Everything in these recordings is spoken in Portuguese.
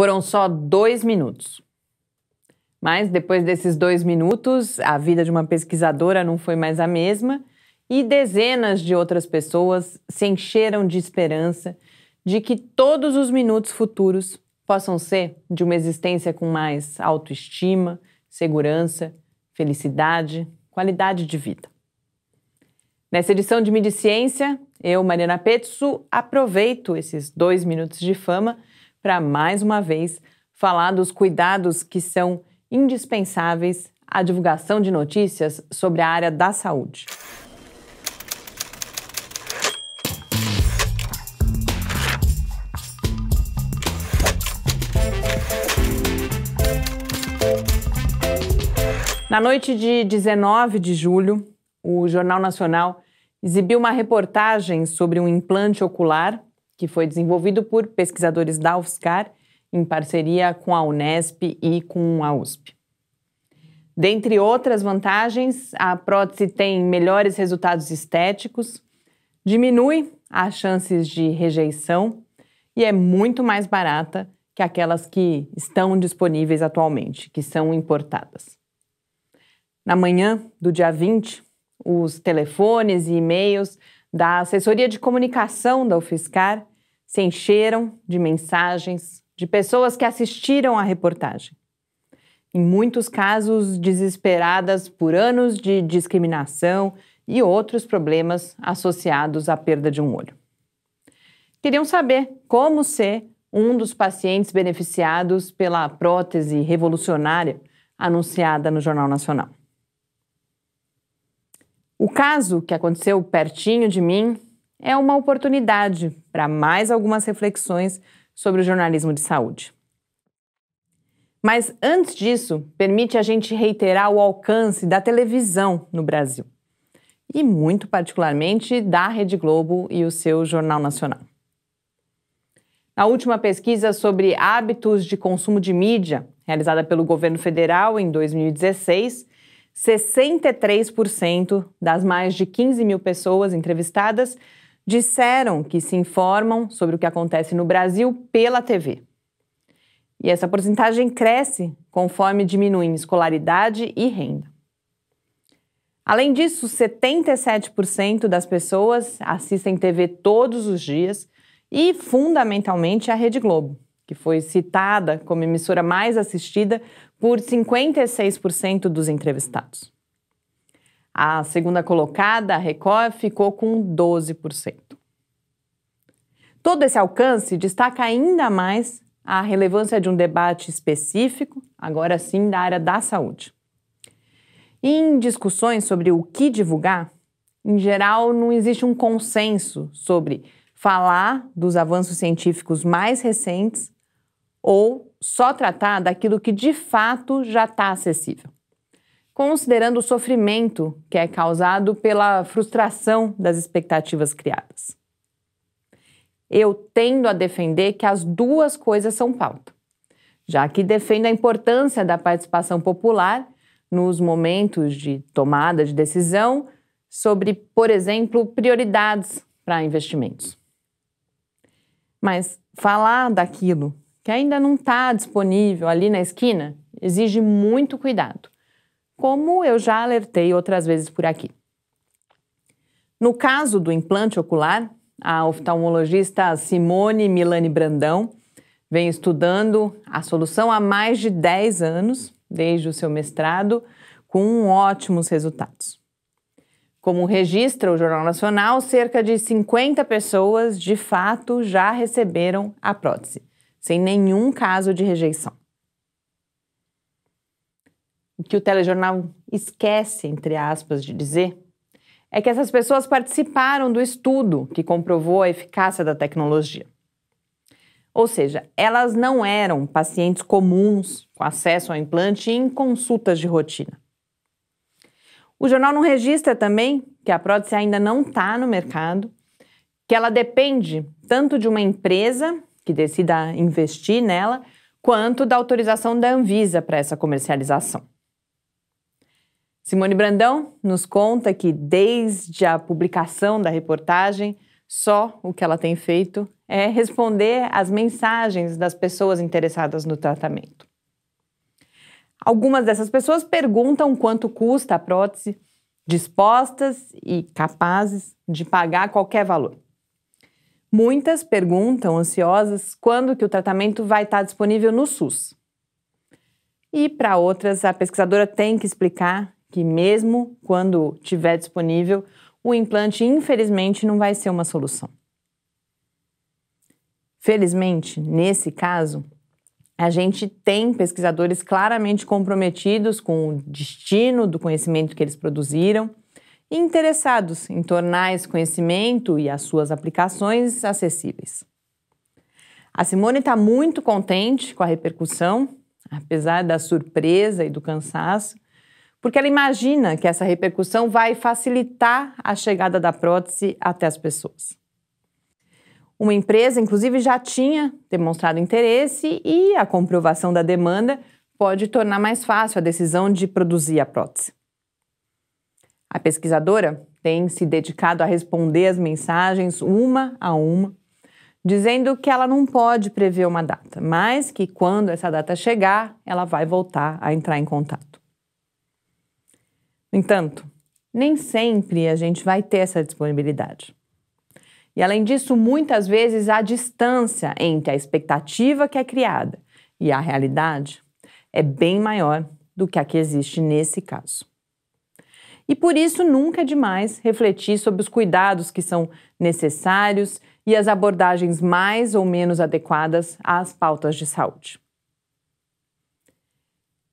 Foram só dois minutos. Mas depois desses dois minutos, a vida de uma pesquisadora não foi mais a mesma e dezenas de outras pessoas se encheram de esperança de que todos os minutos futuros possam ser de uma existência com mais autoestima, segurança, felicidade, qualidade de vida. Nessa edição de Ciência, eu, Mariana Petsu, aproveito esses dois minutos de fama para mais uma vez falar dos cuidados que são indispensáveis à divulgação de notícias sobre a área da saúde. Na noite de 19 de julho, o Jornal Nacional exibiu uma reportagem sobre um implante ocular que foi desenvolvido por pesquisadores da UFSCar em parceria com a Unesp e com a USP. Dentre outras vantagens, a prótese tem melhores resultados estéticos, diminui as chances de rejeição e é muito mais barata que aquelas que estão disponíveis atualmente, que são importadas. Na manhã do dia 20, os telefones e e-mails da assessoria de comunicação da UFSCar se encheram de mensagens de pessoas que assistiram à reportagem. Em muitos casos, desesperadas por anos de discriminação e outros problemas associados à perda de um olho. Queriam saber como ser um dos pacientes beneficiados pela prótese revolucionária anunciada no Jornal Nacional. O caso que aconteceu pertinho de mim é uma oportunidade para mais algumas reflexões sobre o jornalismo de saúde. Mas antes disso, permite a gente reiterar o alcance da televisão no Brasil. E muito particularmente da Rede Globo e o seu Jornal Nacional. Na última pesquisa sobre hábitos de consumo de mídia, realizada pelo governo federal em 2016, 63% das mais de 15 mil pessoas entrevistadas disseram que se informam sobre o que acontece no Brasil pela TV. E essa porcentagem cresce conforme diminuem escolaridade e renda. Além disso, 77% das pessoas assistem TV todos os dias e, fundamentalmente, a Rede Globo, que foi citada como emissora mais assistida por 56% dos entrevistados. A segunda colocada, a Record, ficou com 12%. Todo esse alcance destaca ainda mais a relevância de um debate específico, agora sim da área da saúde. Em discussões sobre o que divulgar, em geral não existe um consenso sobre falar dos avanços científicos mais recentes ou só tratar daquilo que de fato já está acessível considerando o sofrimento que é causado pela frustração das expectativas criadas. Eu tendo a defender que as duas coisas são pauta, já que defendo a importância da participação popular nos momentos de tomada de decisão sobre, por exemplo, prioridades para investimentos. Mas falar daquilo que ainda não está disponível ali na esquina exige muito cuidado como eu já alertei outras vezes por aqui. No caso do implante ocular, a oftalmologista Simone Milani Brandão vem estudando a solução há mais de 10 anos, desde o seu mestrado, com ótimos resultados. Como registra o Jornal Nacional, cerca de 50 pessoas de fato já receberam a prótese, sem nenhum caso de rejeição o que o telejornal esquece, entre aspas, de dizer, é que essas pessoas participaram do estudo que comprovou a eficácia da tecnologia. Ou seja, elas não eram pacientes comuns com acesso ao implante em consultas de rotina. O jornal não registra também que a prótese ainda não está no mercado, que ela depende tanto de uma empresa que decida investir nela, quanto da autorização da Anvisa para essa comercialização. Simone Brandão nos conta que, desde a publicação da reportagem, só o que ela tem feito é responder às mensagens das pessoas interessadas no tratamento. Algumas dessas pessoas perguntam quanto custa a prótese, dispostas e capazes de pagar qualquer valor. Muitas perguntam, ansiosas, quando que o tratamento vai estar disponível no SUS. E para outras, a pesquisadora tem que explicar que mesmo quando tiver disponível, o implante infelizmente não vai ser uma solução. Felizmente, nesse caso, a gente tem pesquisadores claramente comprometidos com o destino do conhecimento que eles produziram e interessados em tornar esse conhecimento e as suas aplicações acessíveis. A Simone está muito contente com a repercussão, apesar da surpresa e do cansaço, porque ela imagina que essa repercussão vai facilitar a chegada da prótese até as pessoas. Uma empresa, inclusive, já tinha demonstrado interesse e a comprovação da demanda pode tornar mais fácil a decisão de produzir a prótese. A pesquisadora tem se dedicado a responder as mensagens uma a uma, dizendo que ela não pode prever uma data, mas que quando essa data chegar, ela vai voltar a entrar em contato. No entanto, nem sempre a gente vai ter essa disponibilidade. E além disso, muitas vezes a distância entre a expectativa que é criada e a realidade é bem maior do que a que existe nesse caso. E por isso nunca é demais refletir sobre os cuidados que são necessários e as abordagens mais ou menos adequadas às pautas de saúde.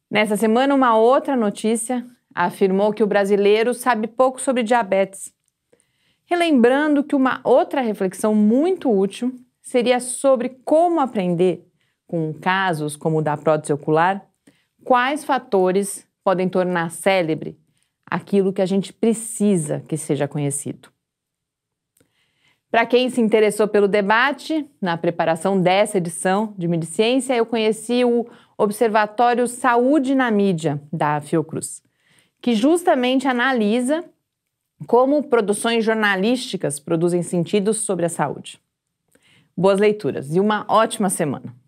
Nessa semana, uma outra notícia afirmou que o brasileiro sabe pouco sobre diabetes. Relembrando que uma outra reflexão muito útil seria sobre como aprender, com casos como o da prótese ocular, quais fatores podem tornar célebre aquilo que a gente precisa que seja conhecido. Para quem se interessou pelo debate, na preparação dessa edição de Mediciência, eu conheci o Observatório Saúde na Mídia, da Fiocruz que justamente analisa como produções jornalísticas produzem sentidos sobre a saúde. Boas leituras e uma ótima semana!